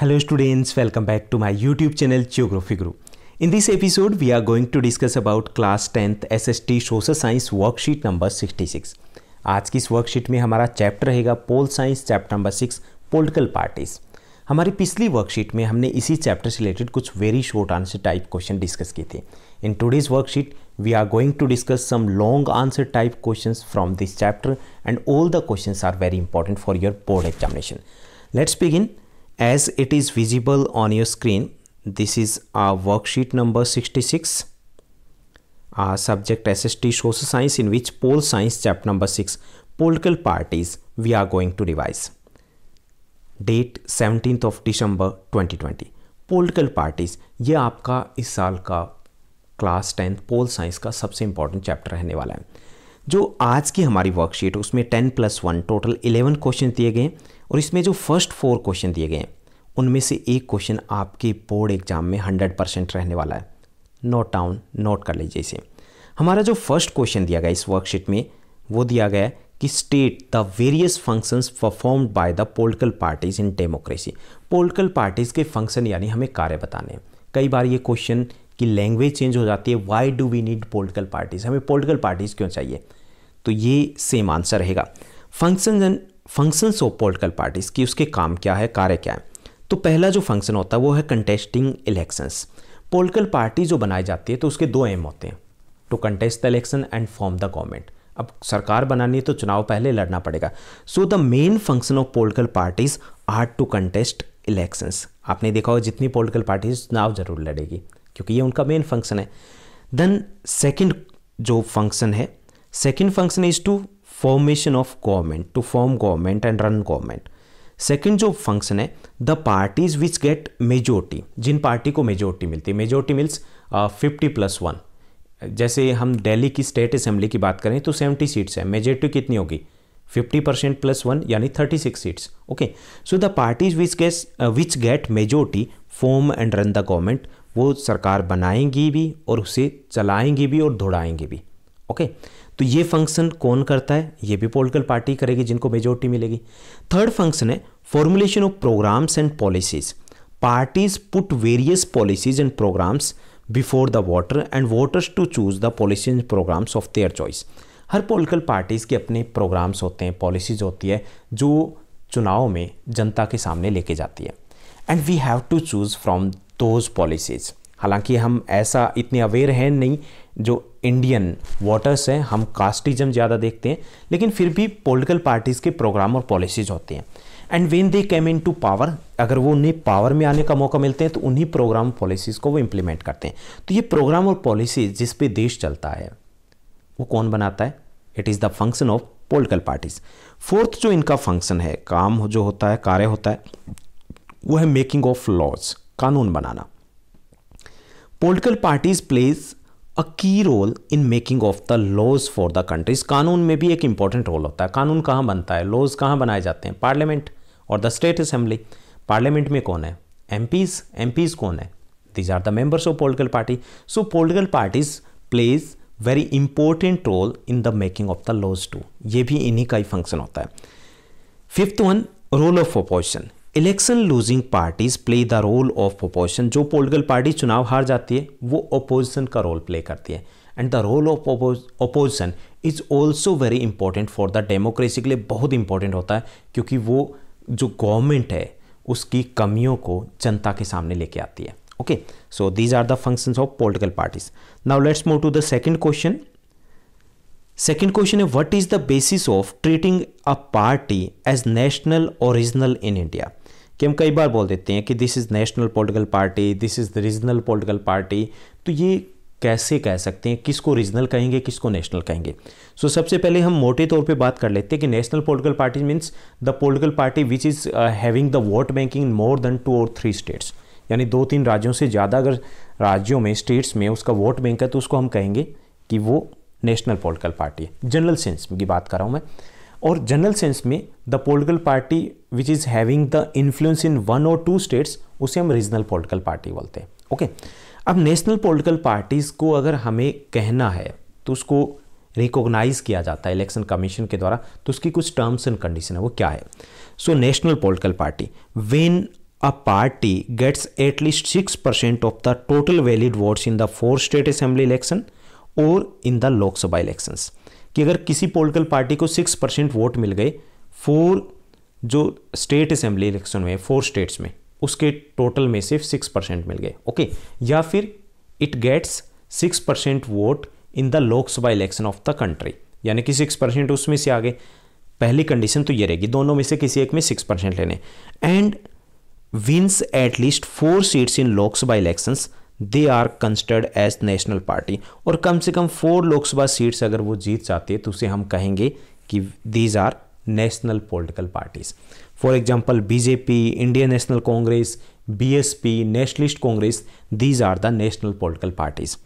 Hello students, welcome back to my YouTube channel Geography Guru. In this episode, we are going to discuss about class 10th SST Social Science Worksheet number 66. आज की इस worksheet में हमारा chapter रहेगा pol science chapter number six political parties हमारी पिछली worksheet में हमने इसी चैप्टर से रिलेटेड कुछ very short answer type question discuss किए थे in today's worksheet we are going to discuss some long answer type question from this chapter and all the question are very important for your board examination let's begin As it is visible on your screen, this is our worksheet number 66. Our subject SST Social Science in which Pole Science chapter number 6 Political Parties we are going to revise. Date 17th of December 2020. Political parties ये आपका इस साल का class tenth pol science का सबसे important chapter रहने वाला है जो आज की हमारी वर्कशीट उसमें ten plus one total eleven question दिए गए और इसमें जो फर्स्ट फोर क्वेश्चन दिए गए हैं उनमें से एक क्वेश्चन आपके बोर्ड एग्जाम में हंड्रेड परसेंट रहने वाला है नोट डाउन नोट कर लीजिए इसे हमारा जो फर्स्ट क्वेश्चन दिया गया इस वर्कशीट में वो दिया गया है कि state the various functions perform by the political parties in democracy political parties के फंक्शन यानी हमें कार्य बताने कई बार ये क्वेश्चन की लैंग्वेज चेंज हो जाती है why do we need political parties हमें पोलिटिकल पार्टीज क्यों चाहिए तो ये सेम आंसर रहेगा function and functions of political parties की उसके काम क्या है कार्य क्या है तो पहला जो फंक्शन होता है वो है कंटेस्टिंग इलेक्शंस पोलिटिकल पार्टी जो बनाई जाती है तो उसके दो एम होते हैं to contest the election and form the government अब सरकार बनानी है तो चुनाव पहले लड़ना पड़ेगा so the main function of political parties are to contest elections आपने देखा होगा जितनी पोलिटिकल पार्टीज चुनाव जरूर लड़ेगी क्योंकि ये उनका मेन फंक्शन है देन सेकेंड जो फंक्शन है second function is to formation of government to form government and run government second जो फंक्शन है the parties which get majority जिन पार्टी को मेजोरिटी मिलती है majority means fifty plus one जैसे हम दिल्ली की स्टेट असेंबली की बात करें तो सेवेंटी सीट्स है मेजोरिटी कितनी होगी फिफ्टी परसेंट प्लस वन यानी thirty six seats okay so the parties which gets which get majority form and run the government वो सरकार बनाएंगी भी और उसे चलाएंगी भी और दौड़ाएंगी भी ओके तो ये फंक्शन कौन करता है ये भी पोलिटिकल पार्टी करेगी जिनको मेजोरिटी मिलेगी थर्ड फंक्शन है formulation of programmes and policies parties put various policies and programmes before the voter and voters to choose the policy and programmes of their choice हर पोलिटिकल पार्टीज़ के अपने programmes होते हैं policies होती है जो चुनाव में जनता के सामने लेके जाती है and we have to choose from those policies हालांकि हम ऐसा इतने अवेयर हैं नहीं जो इंडियन वोटर्स हैं हम कास्टिज्म ज़्यादा देखते हैं लेकिन फिर भी पॉलिटिकल पार्टीज़ के प्रोग्राम और पॉलिसीज होते हैं and when they came into power अगर वो उन्हें पावर में आने का मौका मिलते हैं तो उन्हीं प्रोग्राम पॉलिसीज़ को वो इम्प्लीमेंट करते हैं तो ये प्रोग्राम और पॉलिसी जिस पे देश चलता है वो कौन बनाता है it is the function of political parties fourth जो इनका फंक्शन है काम जो होता है कार्य होता है वो है मेकिंग ऑफ लॉज कानून बनाना political parties plays a key role in making of the laws for the countries कानून में भी एक इंपॉर्टेंट रोल होता है कानून कहाँ बनता है लॉज कहाँ बनाए जाते हैं पार्लियामेंट और द स्टेट असेंबली पार्लियामेंट में कौन है एम पीज एम पीज कौन है these are the members of political party so political parties plays very important role in the making of the laws too ये भी इन्हीं का ही फंक्शन होता है fifth one role of opposition election losing parties play the role of opposition जो political party चुनाव हार जाती है वो अपोजिशन का रोल प्ले करती है and the role of opposition is also very important for the democracy के लिए बहुत इंपॉर्टेंट होता है क्योंकि वो जो गवर्नमेंट है उसकी कमियों को जनता के सामने लेके आती है okay so these are the functions of political parties now let's move to the second question second question है what is the basis of treating a party as national original in India कि हम कई बार बोल देते हैं कि this is national political party this is the regional political party तो ये कैसे कह सकते हैं किसको रीजनल कहेंगे किसको नेशनल कहेंगे सो so, सबसे पहले हम मोटे तौर पे बात कर लेते हैं कि national political party means the political party which is having the vote banking more than two और थ्री स्टेट्स यानी दो तीन राज्यों से ज़्यादा अगर राज्यों में स्टेट्स में उसका वोट बैंक है तो उसको हम कहेंगे कि वो नेशनल पॉलिटिकल पार्टी है जनरल सेंस की बात कर रहा हूँ मैं और जनरल सेंस में the political party which is having the influence in one और टू स्टेट्स उसे हम रीजनल पोलिटिकल पार्टी बोलते हैं ओके अब नेशनल पोलिटिकल पार्टीज़ को अगर हमें कहना है तो उसको रिकोगनाइज किया जाता है इलेक्शन कमीशन के द्वारा तो उसकी कुछ टर्म्स एंड कंडीशन है वो क्या है so national political party when a party gets at least six percent of the total valid votes in the four state assembly election और इन द लोकसभा इलेक्शंस कि अगर किसी पोलिटिकल पार्टी को सिक्स परसेंट वोट मिल गए फोर जो state assembly election में four states में उसके टोटल में सिर्फ सिक्स परसेंट मिल गए ओके या फिर it gets six percent vote in the Lok Sabha election of the country यानी कि सिक्स परसेंट उसमें से आ गए पहली कंडीशन तो ये रहेगी दोनों में से किसी एक में सिक्स परसेंट लेने and wins at least four seats in Lok Sabha elections they are considered as national party और कम से कम फोर लोकसभा सीट्स अगर वो जीत जाती है तो उसे हम कहेंगे कि these are national political parties for example BJP Indian National Congress B S P Nationalist Congress these are the national political parties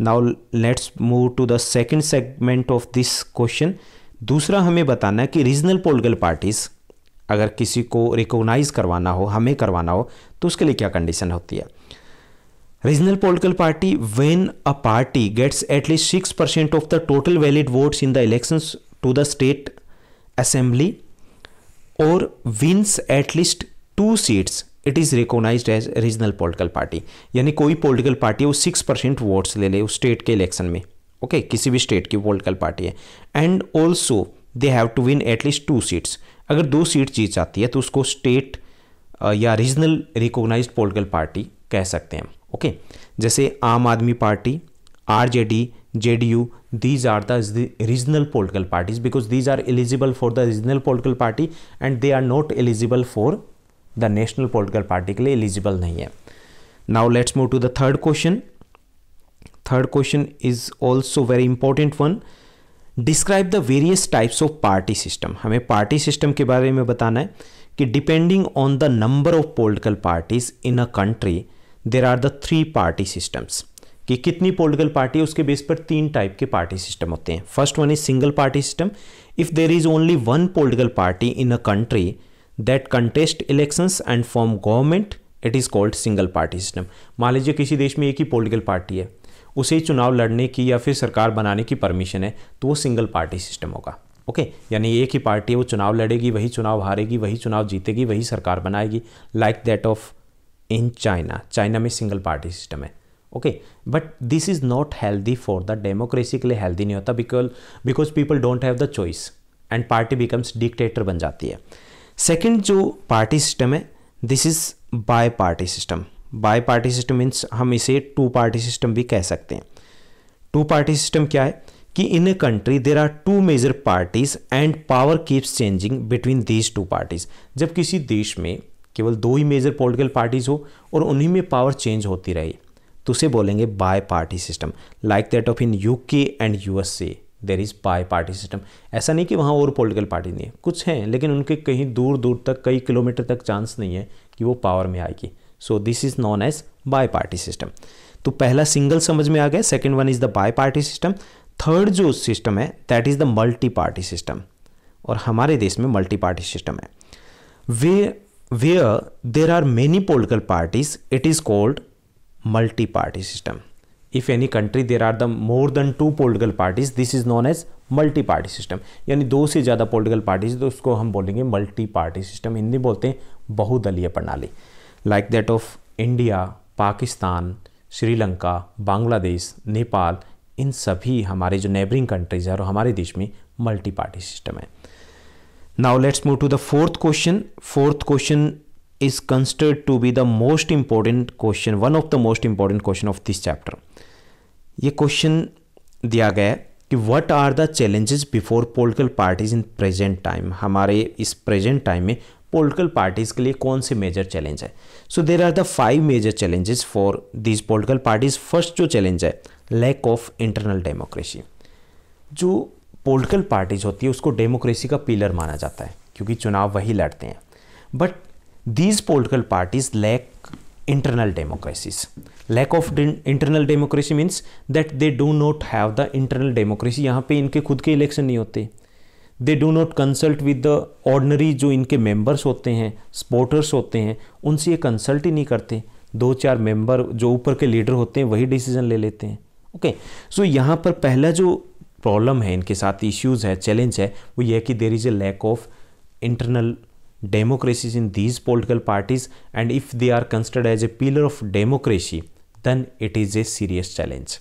now let's move to the second segment of this question दूसरा हमें बताना है कि regional political parties अगर किसी को recognise करवाना हो हमें करवाना हो तो उसके लिए क्या कंडीशन होती है regional political party when a party gets at least six percent of the total valid votes in the election to the state assembly और wins at least two seats it is recognise as regional political party यानी कोई political party वो six percent votes ले ले उस state के election में okay okay, किसी भी स्टेट की पोलिटिकल पार्टी है and also they have to win at least two seats अगर दो सीट जीत जाती है तो उसको स्टेट uh, या रीजनल रिकोगनाइज पोलिटिकल पार्टी कह सकते हैं ओके जैसे Aam Aadmi party R J J D D U these are the regional political parties because these are eligible for the regional political party and they are not eligible for the national political party के लिए eligible नहीं है now let's move to the third question third question is also very important one describe the various types of party system हमें party system के बारे में बताना है कि depending on the number of political parties in a country there are the three party systems कि कितनी political party है उसके बेस पर तीन टाइप के पार्टी सिस्टम होते हैं first one is single party system if there is only one political party in a country that contest elections and form government it is called single party system मान लीजिए किसी देश में एक ही political party है उसे चुनाव लड़ने की या फिर सरकार बनाने की परमिशन है तो वो सिंगल पार्टी सिस्टम होगा ओके okay, यानी एक ही पार्टी है वो चुनाव लड़ेगी वही चुनाव हारेगी वही चुनाव जीतेगी वही सरकार बनाएगी like that of in China China में सिंगल पार्टी सिस्टम है okay but this is not healthy for the democracy के लिए हेल्दी नहीं होता because because people don't have the choice and party becomes dictator बन जाती है सेकेंड जो पार्टी सिस्टम है this is bi party system bi party system means हम इसे टू पार्टी सिस्टम भी कह सकते हैं टू पार्टी सिस्टम क्या है कि in a country there are two major parties and power keeps changing between these two parties जब किसी देश में केवल दो ही मेजर पॉलिटिकल पार्टीज़ हो और उन्हीं में पावर चेंज होती रहे तो उसे बोलेंगे bi party system like that of in UK and USA there is bi party system ऐसा नहीं कि वहाँ और पॉलिटिकल पार्टी नहीं है कुछ हैं लेकिन उनके कहीं दूर दूर तक कई किलोमीटर तक चांस नहीं है कि वो पावर में आएगी so this is known as bi party system तो पहला सिंगल समझ में आ गया second one is the bi party system third जो सिस्टम है that is the multi party system और हमारे देश में मल्टी पार्टी सिस्टम है वे where there are many political parties it is called multi-party system if any country there are the more than two political parties this is known as multi party system यानी दो से ज़्यादा political parties तो उसको हम बोलेंगे multi party system Hindi बोलते हैं बहुदलीय प्रणाली like that of India Pakistan Sri Lanka Bangladesh Nepal इन सभी हमारे जो नेबरिंग कंट्रीज़ हैं और हमारे देश में मल्टी पार्टी सिस्टम है now let's move to the fourth question fourth question is considered to be the most important question one of the most important question of this chapter ये question दिया गया है कि what are the challenges before political parties in present time हमारे इस present time में political parties के लिए कौन से मेजर चैलेंज है so there are the five major challenges for these political parties first जो चैलेंज है लैक ऑफ इंटरनल डेमोक्रेसी जो पोलिटिकल पार्टीज होती है उसको डेमोक्रेसी का पिलर माना जाता है क्योंकि चुनाव वही लड़ते हैं but these political parties lack internal democracies lack of internal democracy means that they do not have the internal democracy यहाँ पे इनके खुद के इलेक्शन नहीं होते they do not consult with the ordinary जो इनके मेंबर्स होते हैं स्पोर्टर्स होते हैं उनसे ये कंसल्ट ही नहीं करते दो चार मेंबर जो ऊपर के लीडर होते हैं वही डिसीजन ले लेते हैं ओके okay. सो so यहाँ पर पहला जो प्रॉब्लम है इनके साथ इश्यूज़ है चैलेंज है वो ये कि there is a lack of internal democracies in these political parties and if they are considered as a pillar of democracy then it is a serious challenge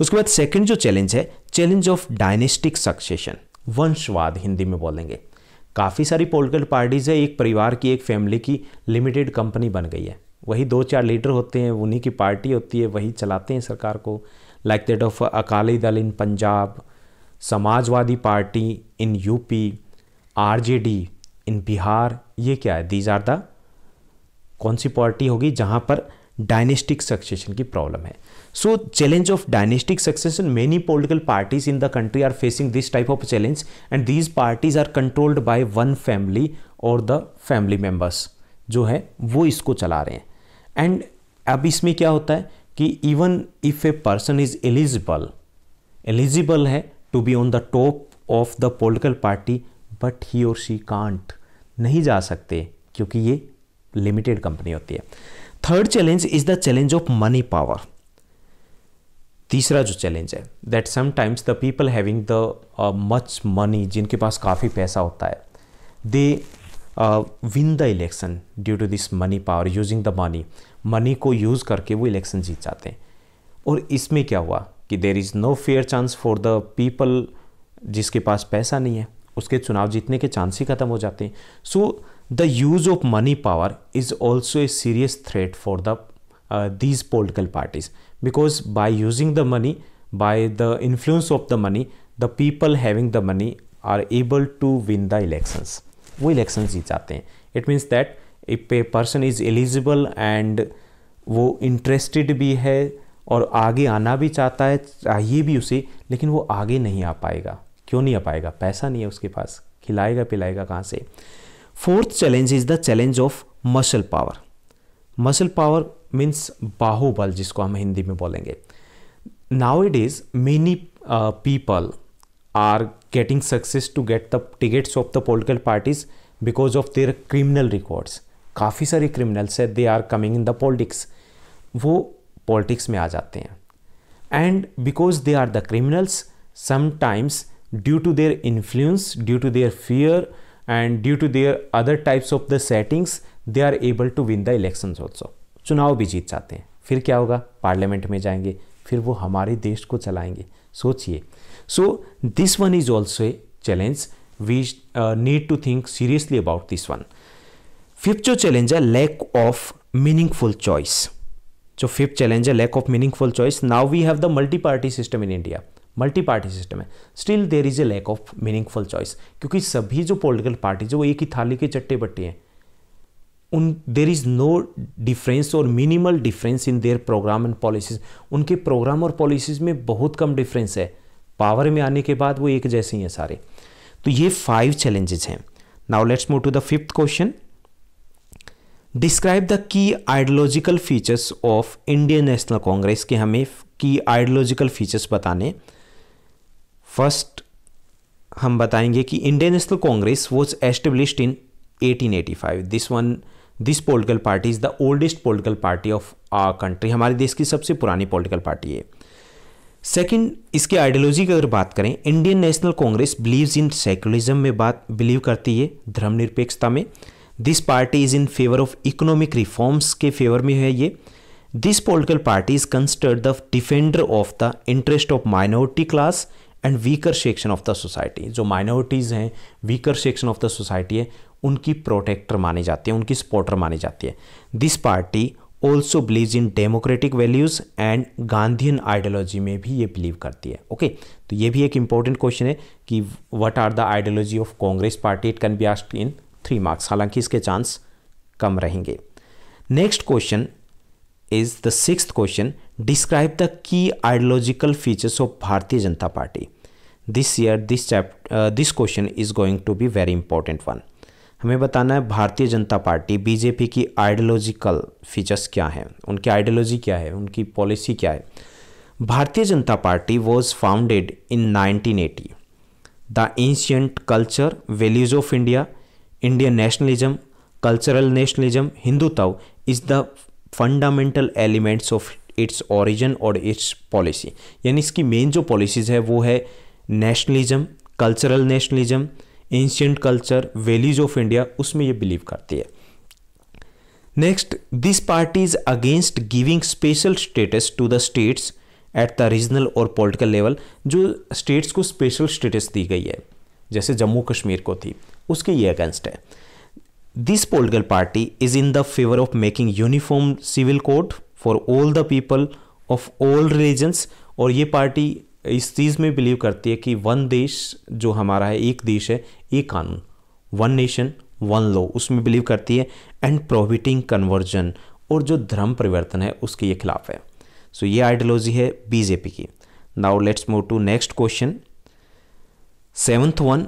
उसके बाद सेकेंड जो चैलेंज है challenge of dynastic succession वंशवाद हिंदी में बोलेंगे काफ़ी सारी political parties है एक परिवार की एक फैमिली की लिमिटेड कंपनी बन गई है वही दो चार लीडर होते हैं उन्हीं की पार्टी होती है वही चलाते हैं सरकार को like that of Akali Dal in Punjab, Samajwadi Party in UP, RJD in Bihar. ये क्या है दीज आर द कौन सी पार्टी होगी जहाँ पर डायनेस्टिक सक्सेशन की प्रॉब्लम है so challenge of dynastic succession many political parties in the country are facing this type of challenge and these parties are controlled by one family और the family members जो है वो इसको चला रहे हैं एंड अब इसमें क्या होता है कि even if a person is eligible eligible है to be on the top of the political party but he और शी कांट नहीं जा सकते क्योंकि ये लिमिटेड कंपनी होती है third challenge is the challenge of money power तीसरा जो चैलेंज है that sometimes the people having the much money जिनके पास काफ़ी पैसा होता है दे uh, win the election due to this money power using the money money को use करके वो election जीत जाते हैं और इसमें क्या हुआ कि there is no fair chance for the people जिसके पास पैसा नहीं है उसके चुनाव जीतने के चांस ही खत्म हो जाते हैं so the use of money power is also a serious threat for the these political parties because by using the money by the influence of the money the people having the money are able to win the elections वो election जीत जाते हैं it means that a person is eligible and वो interested भी है और आगे आना भी चाहता है चाहिए भी उसे लेकिन वो आगे नहीं आ पाएगा क्यों नहीं आ पाएगा पैसा नहीं है उसके पास खिलाएगा पिलाएगा कहाँ से fourth challenge is the challenge of muscle power muscle power means बाहुबल जिसको हम हिंदी में बोलेंगे now it is many people are getting success to get the tickets of the political parties because of their criminal records काफ़ी सारे criminals है they are coming in the politics वो politics में आ जाते हैं and because they are the criminals sometimes due to their influence due to their fear and due to their other types of the settings they are able to win the election also चुनाव भी जीत जाते हैं फिर क्या होगा parliament में जाएंगे फिर वो हमारे देश को चलाएंगे सोचिए So this one is also a challenge. We uh, need to think seriously about this one. Fifth challenge is lack of meaningful choice. so fifth challenge is lack of meaningful choice. Now we have the multi-party system in India. Multi party system है still there is a lack of meaningful choice क्योंकि सभी जो political parties है वो एक ही थाली के चट्टे बट्टे हैं उन देर इज़ नो डिफरेंस और minimal difference in their program and policies उनके प्रोग्राम और पॉलिसीज में बहुत कम डिफरेंस है पावर में आने के बाद वो एक जैसे ही हैं सारे तो ये फाइव चैलेंजेस हैं now let's move to the fifth question describe the key ideological features of Indian National Congress के हमें की आइडियोलॉजिकल फीचर्स बताने फर्स्ट हम बताएंगे कि Indian National Congress was established in 1885 this one this political party is the oldest political party of a country हमारे देश की सबसे पुरानी पोलिटिकल पार्टी है सेकंड इसके आइडियोलॉजी की अगर बात करें Indian National Congress believes in secularism में बात बिलीव करती है धर्मनिरपेक्षता में this party is in favour of economic reforms के फेवर में है ये this political party is considered the defender of the interest of minority class and weaker section of the society जो माइनॉरिटीज़ हैं weaker section of the society है उनकी protector मानी जाती है उनकी सपोर्टर मानी जाती है this party also believe in democratic values and Gandhian ideology में भी ये बिलीव करती है ओके okay? तो ये भी एक इंपॉर्टेंट क्वेश्चन है कि what are the ideology of Congress party it can be asked in three marks हालांकि इसके चांस कम रहेंगे next question is the six question describe the key ideological features of Bharatiya Janata Party this year this chapter this question is going to be very important one हमें बताना है Bharatiya Janata Party BJP की ideological features क्या हैं उनकी ideology क्या है उनकी पॉलिसी क्या है Bharatiya Janata Party was founded in 1980 the ancient culture values of India Indian nationalism cultural nationalism Hindutva is the fundamental elements of its origin और इट्स पॉलिसी यानी इसकी मेन जो पॉलिसीज़ है वो है nationalism cultural nationalism ancient culture values of India उसमें ये believe करती है next this party is against giving special status to the states at the regional और पॉलिटिकल लेवल जो स्टेट्स को स्पेशल स्टेटस दी गई है जैसे जम्मू कश्मीर को थी उसके ये अगेंस्ट है this political party is in the favour of making uniform civil code for all the people of all regions और ये पार्टी इस चीज़ में बिलीव करती है कि वन देश जो हमारा है एक देश है एक कानून वन नेशन वन लॉ उसमें बिलीव करती है एंड प्रोविटिंग कन्वर्जन और जो धर्म परिवर्तन है उसके ये खिलाफ है सो so, ये आइडियोलॉजी है बीजेपी की now let's move to next question seventh one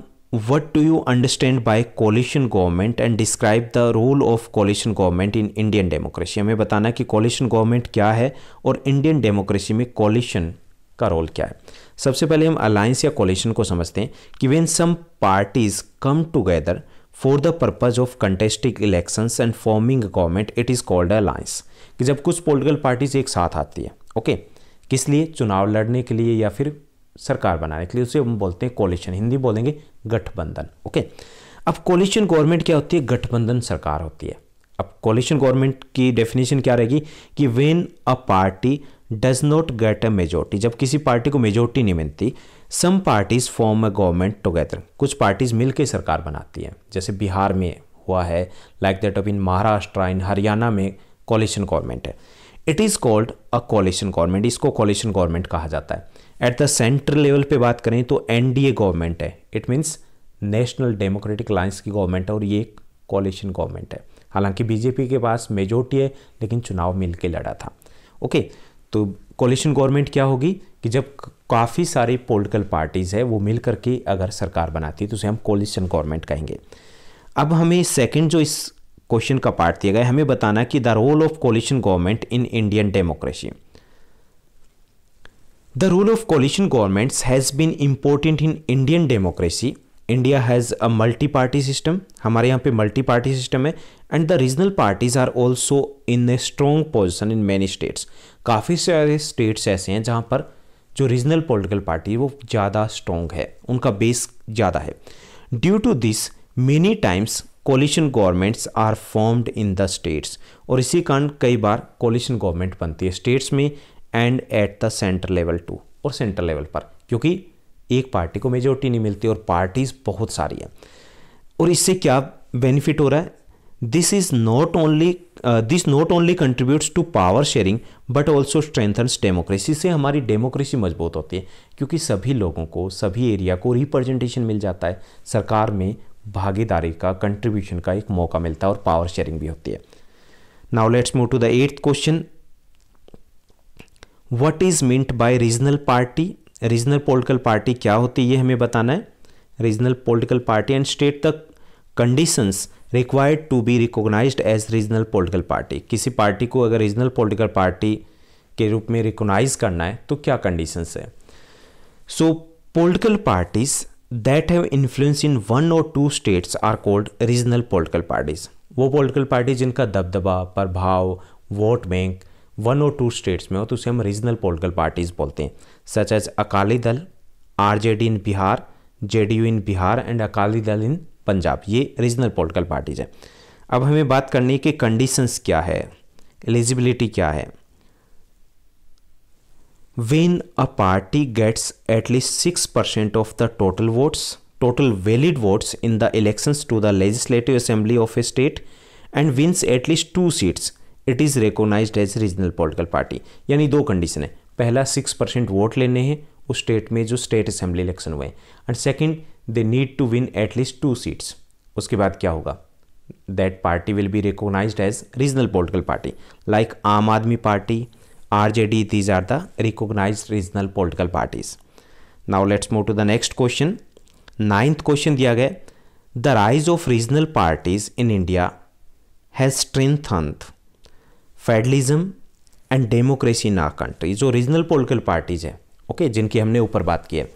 what do you understand by coalition government and describe the role of coalition government in Indian democracy हमें बताना है कि कॉलिशन गवर्नमेंट क्या है और इंडियन डेमोक्रेसी में कॉलिशन का रोल क्या है सबसे पहले हम अलायंस या कोलेशन को समझते हैं कि when some parties come together for the purpose of contesting elections and forming government it is called alliance कि जब कुछ पोलिटिकल पार्टीज एक साथ आती है ओके किस लिए चुनाव लड़ने के लिए या फिर सरकार बनाने के लिए उसे हम बोलते हैं कोलिशन हिंदी बोलेंगे गठबंधन ओके अब कोलिशन गवर्नमेंट क्या होती है गठबंधन सरकार होती है अब कोलिशन गवर्नमेंट की डेफिनेशन क्या रहेगी कि when a party does not get a majority जब किसी पार्टी को मेजोरिटी नहीं मिलती some parties form a government together कुछ पार्टीज़ मिलकर सरकार बनाती हैं जैसे बिहार में हुआ है like that of in Maharashtra in Haryana में कॉलिशन गवर्नमेंट है it is called a coalition government इसको कॉलिशन गवर्नमेंट कहा जाता है एट द सेंट्रल लेवल पे बात करें तो एन डी ए गवर्नमेंट है it means National Democratic Alliance की गवर्नमेंट है और ये एक कॉलिशन गवर्नमेंट है हालांकि बीजेपी के पास मेजोरिटी है लेकिन चुनाव मिलकर लड़ा था ओके okay, तो कोलिशन गवर्नमेंट क्या होगी कि जब काफ़ी सारी पॉलिटिकल पार्टीज़ है वो मिल करके अगर सरकार बनाती है तो उसे हम कोलिशन गवर्नमेंट कहेंगे अब हमें सेकंड जो इस क्वेश्चन का पार्ट दिया गया हमें बताना कि the role of coalition government in Indian democracy the role of coalition governments has been important in Indian democracy India has a multi party system हमारे यहाँ पे मल्टी पार्टी सिस्टम है and the regional parties are also in a strong position in many states काफ़ी सारे states ऐसे हैं जहाँ पर जो रीजनल पॉलिटिकल पार्टी है वो ज़्यादा स्ट्रॉन्ग है उनका बेस ज़्यादा है due to this many times coalition governments are formed in the states और इसी कारण कई बार कोलिशन गवर्नमेंट बनती है स्टेट्स में and at the centre level too और सेंट्रल लेवल पर क्योंकि एक पार्टी को मेजोरिटी नहीं मिलती और पार्टीज़ बहुत सारी हैं और इससे क्या बेनिफिट हो रहा है this is not only this not only contributes to power sharing but also strengthens democracy से हमारी डेमोक्रेसी मजबूत होती है क्योंकि सभी लोगों को सभी एरिया को रिप्रेजेंटेशन मिल जाता है सरकार में भागीदारी का कंट्रीब्यूशन का एक मौका मिलता है और पावर शेयरिंग भी होती है now let's move to the eighth question what is meant by regional party regional political party क्या होती है ये हमें बताना है regional political party and state the conditions required to be recognise as regional political party किसी पार्टी को अगर रीजनल पोलिटिकल पार्टी के रूप में रिकोगनाइज करना है तो क्या कंडीशंस है so political parties that have influence in one और two states are called regional political parties वो पोलिटिकल पार्टी जिनका दबदबा प्रभाव वोट बैंक वन और टू स्टेट्स में हो तो उसे हम रीजनल पोलिटिकल पार्टीज बोलते हैं सच as Akali Dal R J D in Bihar J D U in Bihar and Akali Dal in Punjab ये रीजनल पोलिटिकल पार्टीज हैं अब हमें बात करनी है कि कंडीशन क्या है एलिजिबिलिटी क्या है when a party gets at least six percent of the total votes total valid votes in the election to the legislative assembly of a state and wins at least two seats it is recognise as regional political party यानी दो condition है पहला six percent vote लेने हैं उस state में जो state assembly election हुए हैं and second they need to win at least two seats उसके बाद क्या होगा that party will be recognise as regional political party like Aam Aadmi party R J D these are the recognise regional political parties now let's move to the next question ninth question दिया गया the rise of regional parties in India has strengthened federalism and democracy in our country जो regional political parties हैं okay जिनकी हमने ऊपर बात की है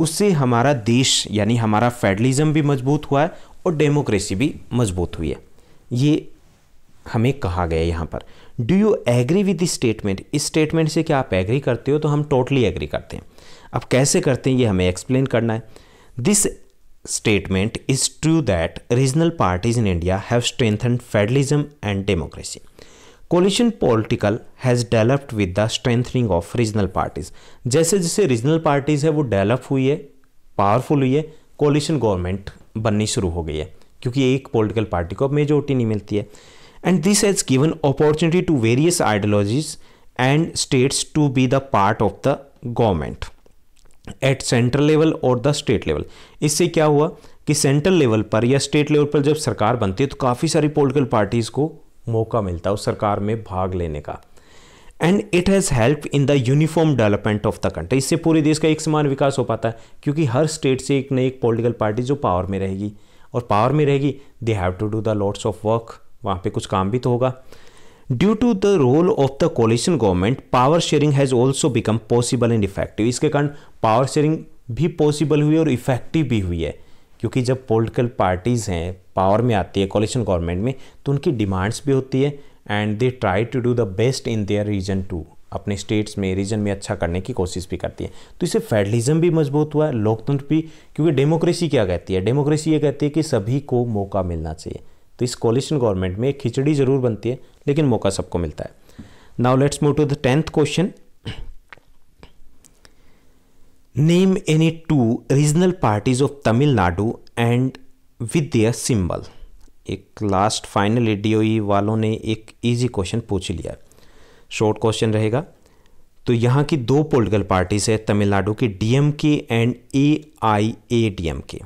उससे हमारा देश यानी हमारा फेडरलिज्म भी मजबूत हुआ है और डेमोक्रेसी भी मजबूत हुई है ये हमें कहा गया यहाँ पर do you agree with this statement इस स्टेटमेंट से क्या आप एग्री करते हो तो हम टोटली एग्री करते हैं अब कैसे करते हैं ये हमें एक्सप्लेन करना है this statement is true that regional parties in India have strengthen federalism and democracy coalition political has developed with the strengthening of regional parties जैसे जैसे रीजनल पार्टीज है वो डेवलप हुई है पावरफुल हुई है कोलिशन गवर्नमेंट बननी शुरू हो गई है क्योंकि एक पॉलिटिकल पार्टी को अब मेजोरिटी नहीं मिलती है and this has given opportunity to various ideologies and states to be the part of the government at central level और द स्टेट लेवल इससे क्या हुआ कि सेंट्रल लेवल पर या स्टेट लेवल पर जब सरकार बनती है तो काफ़ी सारी पॉलिटिकल पार्टीज़ को मौका मिलता है उस सरकार में भाग लेने का and it has help in the uniform development of the country इससे पूरे देश का एक समान विकास हो पाता है क्योंकि हर स्टेट से एक नई एक पोलिटिकल पार्टी जो पावर में रहेगी और पावर में रहेगी they have to do the loads of work वहाँ पर कुछ काम भी तो होगा due to the role of the coalition government power sharing has also become possible and effective इसके कारण पावर शेयरिंग भी पॉसिबल हुई और इफेक्टिव भी हुई है क्योंकि जब पॉलिटिकल पार्टीज़ हैं पावर में आती है कॉलेशन गवर्नमेंट में तो उनकी डिमांड्स भी होती है and they try to do the best in their region to अपने स्टेट्स में रीजन में अच्छा करने की कोशिश भी करती है तो इससे फेडरलिज्म भी मजबूत हुआ है लोकतंत्र भी क्योंकि डेमोक्रेसी क्या कहती है डेमोक्रेसी ये कहती है कि सभी को मौका मिलना चाहिए तो इस कॉलेशन गवर्नमेंट में खिचड़ी जरूर बनती है लेकिन मौका सबको मिलता है now let's move to the tenth question Name any two regional parties of Tamil Nadu and with their symbol. एक लास्ट फाइनल ई वालों ने एक इजी क्वेश्चन पूछ लिया शॉर्ट क्वेश्चन रहेगा तो यहाँ की दो पॉलिटिकल पार्टीज है तमिलनाडु की DMK and A I A D M K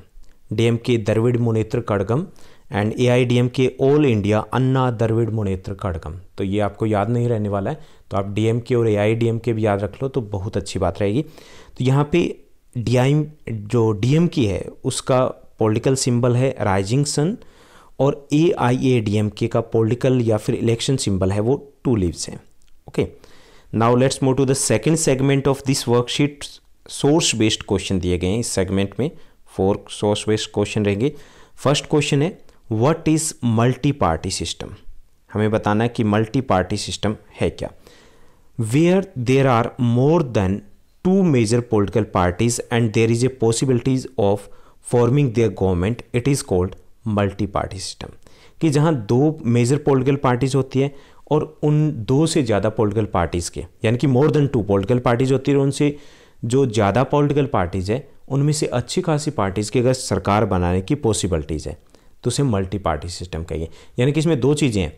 D M K Dravida Munnetra Kazhagam and A I D M K all India Anna Dravida Munnetra Kazhagam तो ये आपको याद नहीं रहने वाला है तो आप डी के और ए के भी याद रख लो तो बहुत अच्छी बात रहेगी तो यहाँ पे डी जो डी की है उसका पॉलिटिकल सिंबल है राइजिंग सन और A I A D M के का पॉलिटिकल या फिर इलेक्शन सिंबल है वो टू लिवस हैं okay now let's move to the second segment of this worksheet source based question दिए गए हैं इस सेगमेंट में फोर सोर्स बेस्ड क्वेश्चन रहेंगे फर्स्ट क्वेश्चन है what is multi party system हमें बताना है कि मल्टी पार्टी सिस्टम है क्या where there are more than two major political parties and there is a possibilities of forming their government it is called multi party system कि जहाँ दो major political parties होती है और उन दो से ज़्यादा पॉलिटिकल पार्टीज़ के यानी कि more than two political parties होती है उनसे जो ज़्यादा पॉलिटिकल पार्टीज़ है उनमें से अच्छी खासी पार्टीज़ की अगर सरकार बनाने की पॉसिबिलिटीज़ है तो उसे मल्टी पार्टी सिस्टम कहिए यानी कि इसमें दो चीज़ें हैं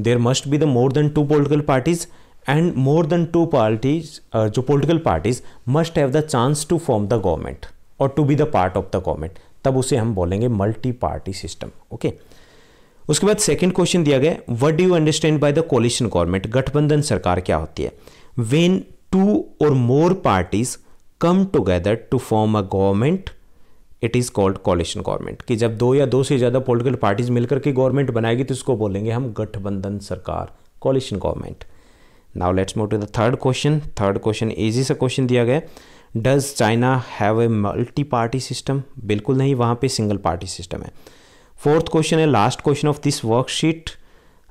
there must be the more than two political parties and more than two parties uh, जो political parties must have the chance to form the government or to be the part of the government. तब उसे हम बोलेंगे multi party system okay उसके बाद second question दिया गया what do you understand by the coalition government गठबंधन सरकार क्या होती है वेन टू और more parties come together to form a government it is called coalition government कि जब दो या दो से ज़्यादा पोलिटिकल पार्टीज मिलकर के गवर्नमेंट बनाएगी तो उसको बोलेंगे हम गठबंधन सरकार coalition government now let's move to the third question third question easy सा क्वेश्चन दिया गया does China have a multi party system बिल्कुल नहीं वहाँ पे सिंगल पार्टी सिस्टम है फोर्थ क्वेश्चन है last question of this worksheet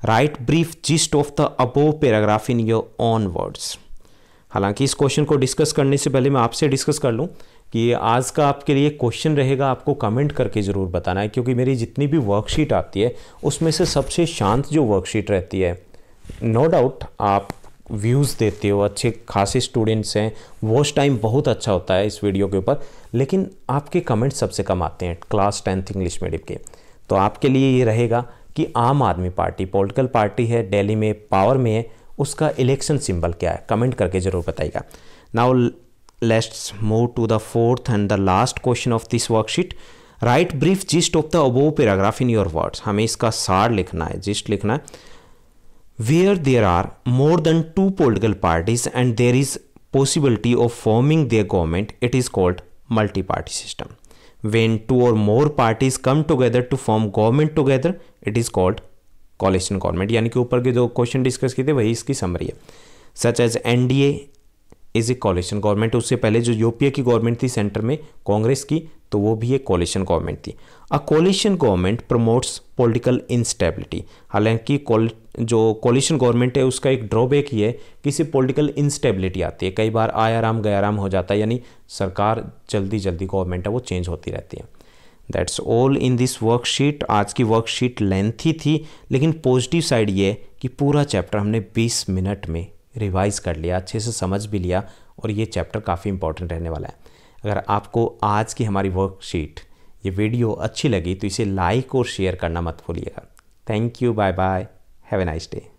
write brief gist of the above paragraph in your own words हालांकि इस क्वेश्चन को डिस्कस करने से पहले मैं आपसे डिस्कस कर लूँ कि आज का आपके लिए क्वेश्चन रहेगा आपको कमेंट करके ज़रूर बताना है क्योंकि मेरी जितनी भी वर्कशीट आती है उसमें से सबसे शांत जो वर्कशीट रहती है नो no डाउट आप व्यूज़ देते हो अच्छे खासे स्टूडेंट्स हैं वॉच टाइम बहुत अच्छा होता है इस वीडियो के ऊपर लेकिन आपके कमेंट्स सबसे कम आते हैं क्लास टेंथ इंग्लिश मीडियम के तो आपके लिए ये रहेगा कि आम आदमी पार्टी पॉलिटिकल पार्टी है दिल्ली में पावर में है उसका इलेक्शन सिंबल क्या है कमेंट करके ज़रूर बताइएगा now let's move to the fourth and the last question of this worksheet write brief gist of the above paragraph in your words हमें इसका सार लिखना है जिस्ट लिखना है where there are more than two political parties and there is possibility of forming their government it is called multi-party system when two or more parties come together to form government together it is called coalition government यानी कि ऊपर के जो question discuss किए थे वही इसकी summary है such as N D A is a coalition government उससे पहले जो यूपीए की गवर्नमेंट थी सेंटर में कांग्रेस की तो वो भी एक कॉलेशन गवर्नमेंट थी a coalition government promotes political instability हालांकि जो कॉलेशन गवर्नमेंट है उसका एक ड्रॉबैक ये है कि इसे पॉलिटिकल इंस्टेबिलिटी आती है कई बार आया राम गया राम हो जाता है यानी सरकार जल्दी जल्दी गवर्नमेंट है वो चेंज होती रहती है that's all in this worksheet आज की वर्कशीट लेंथी थी लेकिन पॉजिटिव साइड ये है कि पूरा चैप्टर हमने 20 मिनट में रिवाइज कर लिया अच्छे से समझ भी लिया और ये चैप्टर काफ़ी इंपॉर्टेंट रहने वाला है अगर आपको आज की हमारी वर्कशीट ये वीडियो अच्छी लगी तो इसे लाइक और शेयर करना मत भूलिएगा thank you bye bye have a nice day